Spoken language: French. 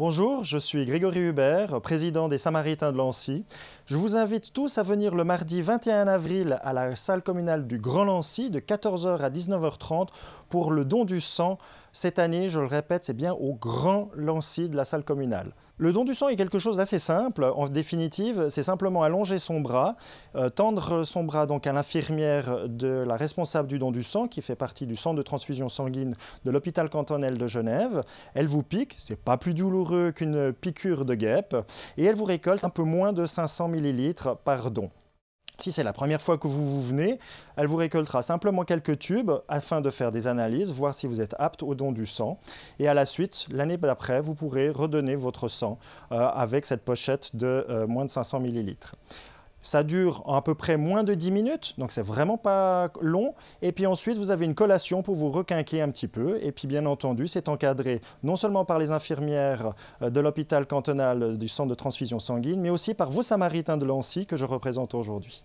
Bonjour, je suis Grégory Hubert, président des Samaritains de Lancy. Je vous invite tous à venir le mardi 21 avril à la salle communale du Grand Lancy de 14h à 19h30 pour le don du sang. Cette année, je le répète, c'est bien au Grand Lancy de la salle communale. Le don du sang est quelque chose d'assez simple. En définitive, c'est simplement allonger son bras, euh, tendre son bras donc à l'infirmière de la responsable du don du sang, qui fait partie du centre de transfusion sanguine de l'hôpital cantonal de Genève. Elle vous pique, n'est pas plus douloureux qu'une piqûre de guêpe, et elle vous récolte un peu moins de 500 millilitres par don. Si c'est la première fois que vous vous venez, elle vous récoltera simplement quelques tubes afin de faire des analyses, voir si vous êtes apte au don du sang. Et à la suite, l'année d'après, vous pourrez redonner votre sang euh, avec cette pochette de euh, moins de 500 millilitres. Ça dure à peu près moins de 10 minutes, donc c'est vraiment pas long. Et puis ensuite, vous avez une collation pour vous requinquer un petit peu. Et puis bien entendu, c'est encadré non seulement par les infirmières euh, de l'hôpital cantonal euh, du centre de transfusion sanguine, mais aussi par vos samaritains de Lancy que je représente aujourd'hui.